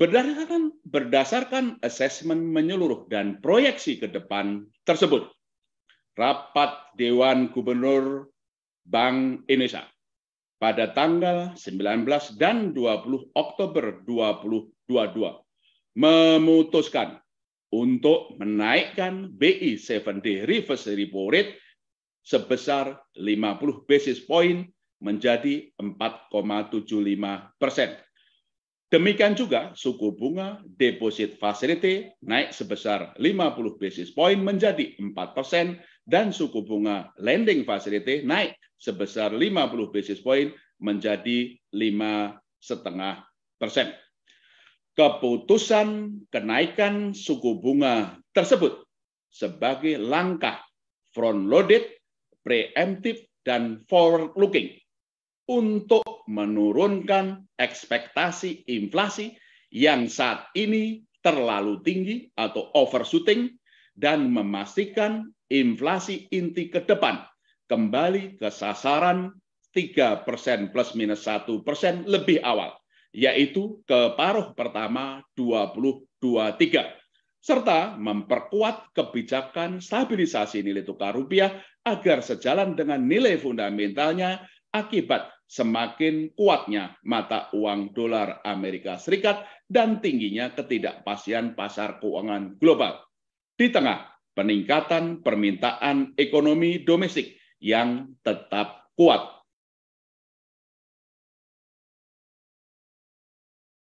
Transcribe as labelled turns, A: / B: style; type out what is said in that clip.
A: Berdasarkan, berdasarkan asesmen menyeluruh dan proyeksi ke depan tersebut, rapat Dewan Gubernur Bank Indonesia pada tanggal 19 dan 20 Oktober 2022 memutuskan untuk menaikkan BI 7D reverse repo rate sebesar 50 basis point menjadi 4,75 persen Demikian juga suku bunga deposit facility naik sebesar 50 basis point menjadi 4 persen dan suku bunga lending facility naik sebesar 50 basis point menjadi setengah persen. Keputusan kenaikan suku bunga tersebut sebagai langkah front-loaded, preemptive, dan forward-looking untuk menurunkan ekspektasi inflasi yang saat ini terlalu tinggi atau overshooting dan memastikan inflasi inti ke depan kembali ke sasaran 3 persen plus minus 1 persen lebih awal, yaitu ke paruh pertama 2023 serta memperkuat kebijakan stabilisasi nilai tukar rupiah agar sejalan dengan nilai fundamentalnya akibat semakin kuatnya mata uang dolar Amerika Serikat dan tingginya ketidakpastian pasar keuangan global. Di tengah peningkatan permintaan ekonomi domestik yang tetap kuat